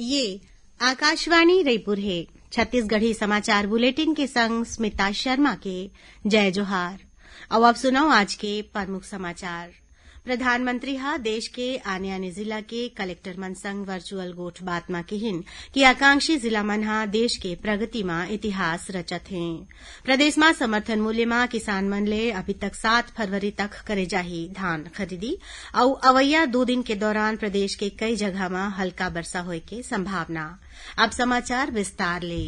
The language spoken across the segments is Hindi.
ये आकाशवाणी रायपुर है छत्तीसगढ़ी समाचार बुलेटिन के संग स्मिता शर्मा के जय जोहार अब आप सुनाओ आज के प्रमुख समाचार प्रधानमंत्री हा देश के आने आने जिला के कलेक्टर मन संग वर्चुअल मा में हिन कि आकांक्षी जिला मन हा देश के प्रगति में इतिहास रचत है प्रदेश में समर्थन मूल्य में किसान मन ले अभी तक सात फरवरी तक करे जाही धान खरीदी और अवैया दो दिन के दौरान प्रदेश के कई जगह में हल्का वर्षा होए के संभावना अब समाचार विस्तार ले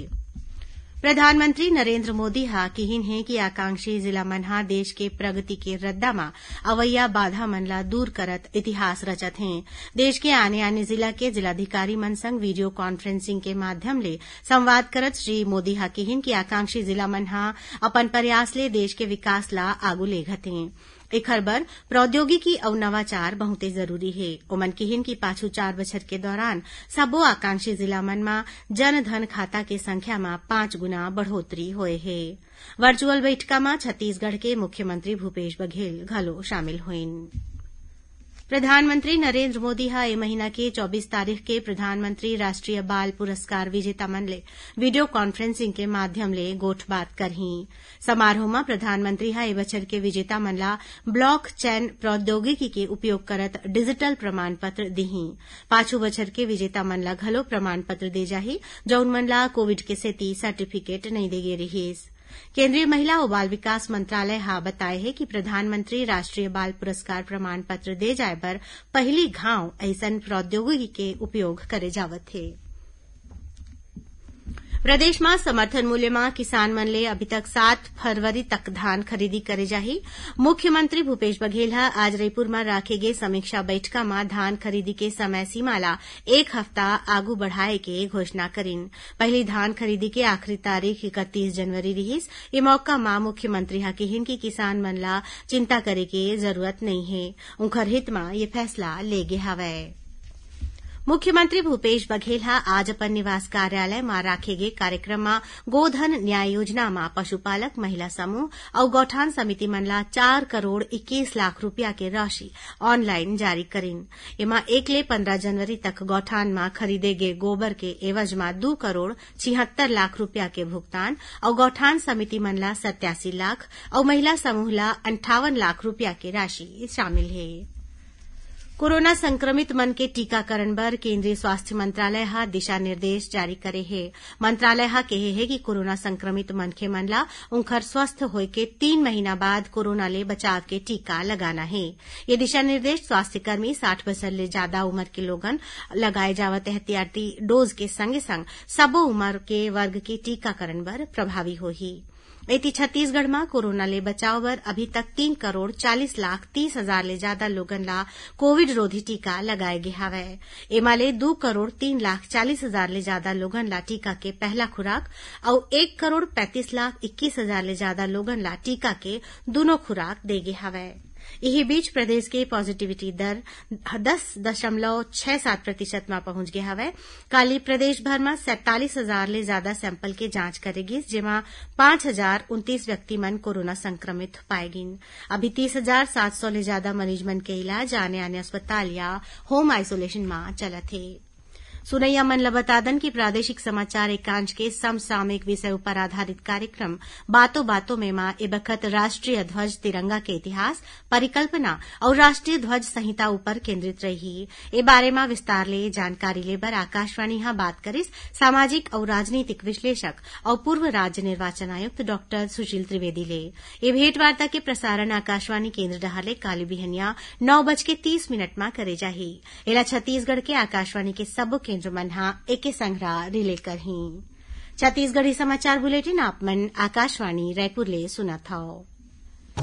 प्रधानमंत्री मोदी कहीन है कि आकांक्षी जिला मनहा देश के प्रगति के रद्दा में अवैया बाधा मनला दूर करत इतिहास रचत हैं देश के आने आने जिला के जिलाधिकारी मन संग वीडियो कॉन्फ्रेंसिंग के माध्यम ले संवाद करत श्री मोदी कहीन कि आकांक्षी जिला मनहा अपन प्रयास ले देश के विकास ला आगू लेघत हे एखर बर प्रौद्योगिकी अउ नवाचार बहुते जरूरी हे ओमन किहिन कि पाछू चार बछर के दौरान सबो आकांक्षी जिला मन में जन धन खाता के संख्या में पांच गुना बढ़ोतरी हुए हे वर्चुअल बैठक में छत्तीसगढ़ के मुख्यमंत्री भूपेश बघेल घलो शामिल हुई प्रधानमंत्री नरेंद्र मोदी हा महीना के चौबीस तारीख के प्रधानमंत्री राष्ट्रीय बाल पुरस्कार विजेता ले वीडियो कॉन्फ्रेंसिंग के माध्यम माध्यमले गोठबात करही में प्रधानमंत्री हा ए के विजेता मनला ब्लॉक चैन प्रौद्योगिकी के उपयोग करत डिजिटल प्रमाण पत्र दीही पांचों बछर के विजेता मनला घलो प्रमाण पत्र दे जाही जौन मन ला कोविड के सेती सर्टिफिकेट नहीं दे गे है केंद्रीय महिला और बाल विकास मंत्रालय हा बताए है कि प्रधानमंत्री राष्ट्रीय बाल पुरस्कार प्रमाण पत्र दे जाए पर पहली घाव ऐसन प्रौद्योगिकी के उपयोग करे जावत है प्रदेश में समर्थन मूल्य में किसान मन ले अभी तक सात फरवरी तक धान खरीदी करे जा मुख्यमंत्री भूपेश बघेल आज रायपुर में राखे गये समीक्षा बैठक में धान खरीदी के समय सीमा ला एक हफ्ता आगू बढ़ाए के घोषणा करीन पहली धान खरीदी के आखिरी तारीख इकतीस जनवरी रहीस ये मौका में मुख्यमंत्री हा कहिन कि किसान मन ला चिंता करे के जरूरत नहीं है उनकर हित में यह फैसला ले गे हवय मुख्यमंत्री भूपेश बघेल आज अपन निवास कार्यालय में राखे નિવાસ कार्यक्रम में गोधन न्याय योजना में पशुपालक महिला समूह और गौठान समिति मनला चार करोड़ इक्कीस लाख रूपया की राशि ऑनलाइन जारी करीन એમાં એકલે पन्द्रह जनवरी तक गौठान में खरीदे गये गोबर के एवज में दो करोड़ छिहत्तर लाख रूपया के भुगतान और गौठान समिति मनला सत्यासी लाख और महिला समूह ला अंठावन लाख रूपया की राशि शामिल है कोरोना संक्रमित मन के टीकाकरण बर केंद्रीय स्वास्थ्य मंत्रालय हा दिशा निर्देश जारी करे हे मंत्रालय हा कहे है कि कोरोना संक्रमित मन के मनला उनखर स्वस्थ हो के तीन महीना बाद कोरोना ले बचाव के टीका लगाना है ये दिशा निर्देश स्वास्थ्यकर्मी साठ वर्ष ले ज्यादा उम्र के लोगन लगाए जावत एहतियाती डोज के संगे संग सबो उम्र के वर्ग के टीकाकरण पर प्रभावी होगी में कोरोना ले बचाव बर अभी तक तीन करोड़ चालीस लाख तीस हजार ले ज्यादा लोगनला कोविड रोधी टीका लगाए गे हवै एमाले दो करोड़ तीन लाख चालीस हजार ले ज्यादा लोगनला टीका के पहला खुराक और एक करोड़ पैंतीस लाख इक्कीस हजार ले ज्यादा लोगनला टीका के दोनों खुराक दे गे हवै इसी बीच प्रदेश के पॉजिटिविटी दर दस दशमलव छह सात प्रतिशत में पहुंच गया है काली प्रदेशभर में सैतालीस हजार ले ज्यादा सैंपल की जांच करेगी जिमा पांच हजार उन्तीस व्यक्ति मन कोरोना संक्रमित पाएगी अभी तीस हजार सात सौ ले ज्यादा मरीज मन के इलाज आने आने अस्पताल या होम आइसोलेशन में चला थे सुनैया मंडल बतादन की प्रादेशिक समाचार एकांश के समसामयिक विषयों पर आधारित कार्यक्रम बातों बातों में मां ए बखत राष्ट्रीय ध्वज तिरंगा के इतिहास परिकल्पना और राष्ट्रीय ध्वज संहिता ऊपर केंद्रित रही ए बारे में विस्तार ले जानकारी लेबर आकाशवाणी यहां बात करिस सामाजिक और राजनीतिक विश्लेषक और पूर्व राज्य निर्वाचन आयुक्त डॉ सुशील त्रिवेदी ले ये भेंटवार्ता के प्रसारण आकाशवाणी केंद्र डहाले काली बिहनिया नौ बज के तीस मिनट में करे जाही इला छत्तीसगढ़ के आकाशवाणी के सबो केन्द्र मन हा एके संग्रह रिले करही छत्तीसगढ़ी समाचार बुलेटिन आप मन आकाशवाणी रायपुर ले सुना था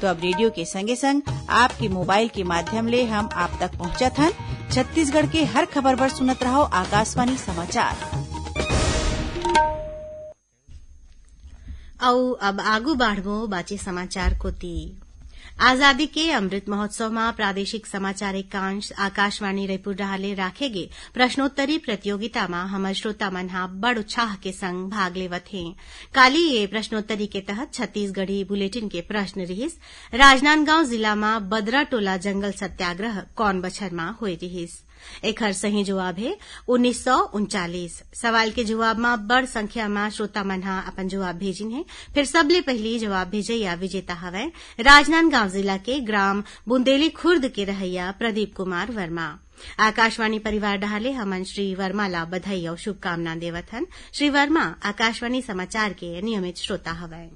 तो अब रेडियो के संगे संग आपके मोबाइल के माध्यम ले हम आप तक पहुँचा हन छत्तीसगढ़ के हर खबर पर सुनत रहो आकाशवाणी समाचार अब आगू बढ़बो बाचे समाचार कोती के अमृत महोत्सव में प्रादेशिक समाचार एकांश आकाशवाणी रायपुर राखे राखेगे प्रश्नोत्तरी प्रतियोगिता में हमारे श्रोता मन्हा बड़ उत्साह के संग भाग लेवत हैं काली ये प्रश्नोत्तरी के तहत छत्तीसगढ़ी बुलेटिन के प्रश्न रहीस राजनांदगांव जिला में बदरा टोला जंगल सत्याग्रह कौन बछर में हुए रहीस एक हर सही जवाब है उन्नीस सौ उनचालीस सवाल के जवाब में बड़ संख्या में श्रोता मन अपन जवाब भेजी है फिर सबले पहली जवाब भेजैया विजेता हवै राजनांदगांव जिला के ग्राम बुंदेली खुर्द के रहैया प्रदीप कुमार वर्मा आकाशवाणी परिवार डहाले हमन श्री वर्मा ला बधाई और शुभकामना देवत हन श्री वर्मा आकाशवाणी समाचार के नियमित श्रोता हवैं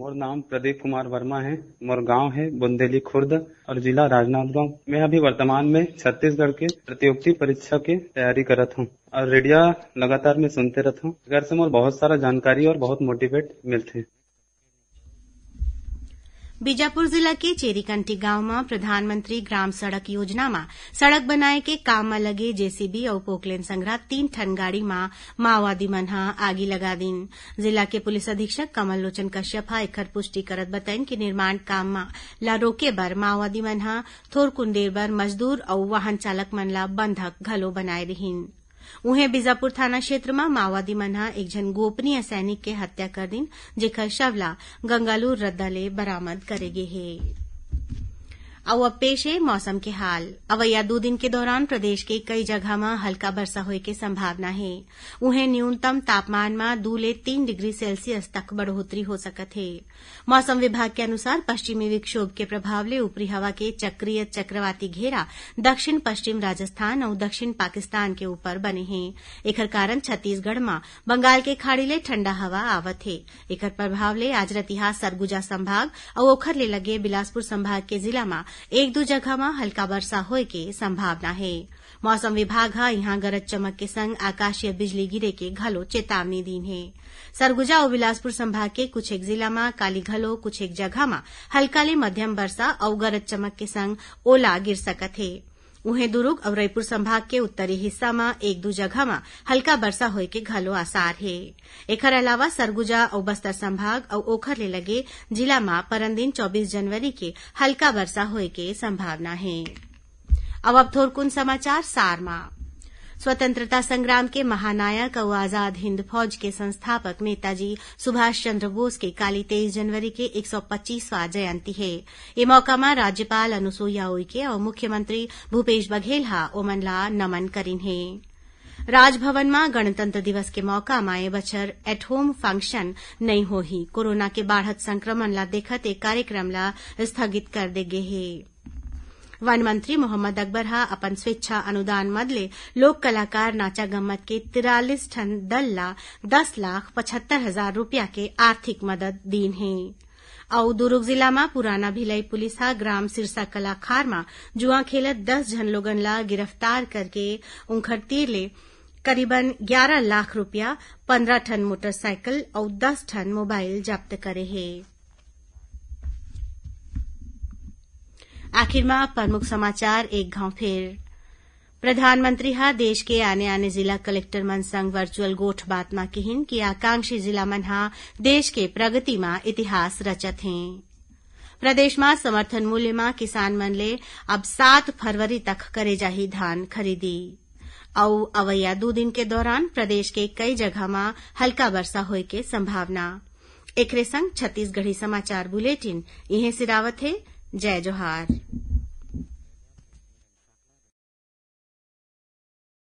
मोर नाम प्रदीप कुमार वर्मा है मोर गांव है बुंदेली खुर्द और जिला राजनांदगांव मैं अभी वर्तमान में छत्तीसगढ़ के प्रतियोगी परीक्षा की तैयारी करत हूँ और रेडिया लगातार मैं सुनते रहता हूँ घर से मोर बहुत सारा जानकारी और बहुत मोटिवेट मिलते बीजापुर जिला के चेरीकंटी गांव में प्रधानमंत्री ग्राम सड़क योजना में सड़क बनाए के काम में लगे जेसीबी और पोकलेन संग्रह तीन ठन गाड़ी में माओवादी मन आगे आगी लगा दी जिला के पुलिस अधीक्षक कमल लोचन कश्यप एक पुष्टि करत बतैन कि निर्माण काम ला रोके बर माओवादी मन थोर थोरकुन बर मजदूर और वाहन चालक मन ला बंधक घलो बनाए रिहिन उहे बीजापुर थाना क्षेत्र में माओवादी मन एक जन गोपनीय सैनिक के हत्या कर दिन जेखर शवला गंगालूर रद्दा ले बरामद करे है और अब पेश है मौसम के हाल अवैया दो दिन के दौरान प्रदेश के कई जगह में हल्का बरसा होने की संभावना है उन्हें न्यूनतम तापमान में दूले ले तीन डिग्री सेल्सियस तक बढ़ोतरी हो सकत है मौसम विभाग के अनुसार पश्चिमी विक्षोभ के प्रभाव ले ऊपरी हवा के चक्रीय चक्रवाती घेरा दक्षिण पश्चिम राजस्थान और दक्षिण पाकिस्तान के ऊपर बने हैं एक कारण छत्तीसगढ़ में बंगाल के खाड़ी ले ठंडा हवा आवत है एक प्रभाव ले आज रतिहा सरगुजा संभाग और ओखर ले लगे बिलासपुर संभाग के जिला में एक दू जगह में हल्का वर्षा हो के संभावना है मौसम विभाग यहां गरज चमक के संग आकाशीय बिजली गिरे के घलो चेतावनी दीन है सरगुजा और बिलासपुर संभाग के कुछ एक जिला में काली घलो कुछ एक जगह में हल्का ले मध्यम वर्षा और गरज चमक के संग ओला गिर सकत है उहें दुर्ग और रायपुर संभाग के उत्तरी हिस्सा में एक दू जगह में हल्का वर्षा होने के घलो आसार हे एक अलावा सरगुजा और बस्तर संभाग और ओखर ले लगे जिला म दिन चौबीस जनवरी के हल्का वर्षा होने के संभावना हे स्वतंत्रता संग्राम के महानायक और आजाद हिंद फौज के संस्थापक नेताजी सुभाष चंद्र बोस के काली तेईस जनवरी के एक पच्चीसवां जयंती है ये मौका में राज्यपाल अनुसुईया उइके और मुख्यमंत्री भूपेश बघेल हा ओमन ला नमन करीन है राजभवन में गणतंत्र दिवस के मौका में बछर एट होम फंक्शन नहीं हो ही कोरोना के बाढ़त संक्रमण ला देखत एक कार्यक्रम ला स्थगित कर देगे हे वन मंत्री मोहम्मद अकबर हा अपन स्वेच्छा अनुदान मदले लोक कलाकार नाचा गम्मत के तिरालीस ठन दल ला दस लाख पचहत्तर हजार रूपया के आर्थिक मदद दीन है और दुर्ग जिला में पुराना भिलई पुलिस हा ग्राम सिरसा कलाखार में जुआ खेलत दस झन लोगन ला गिरफ्तार करके उनखर तीर ले करीबन 11 लाख रूपया 15 ठन मोटरसाइकिल और 10 ठन मोबाइल जब्त करे हे आखिरमा प्रमुख समाचार एक गांव फिर प्रधानमंत्री हा देश के आने आने जिला कलेक्टर मन संग वर्चुअल गोठ बात मा किहिन कि आकांक्षी जिला मन हा देश के प्रगति मा इतिहास रचत है प्रदेश में समर्थन मूल्य में किसान मन ले अब सात फरवरी तक करे जाही धान खरीदी औ अवैया दो दिन के दौरान प्रदेश के कई जगह में हल्का वर्षा होए के संभावना एकरे संग छत्तीसगढ़ी समाचार बुलेटिन इहे सिरावत है जय जोहार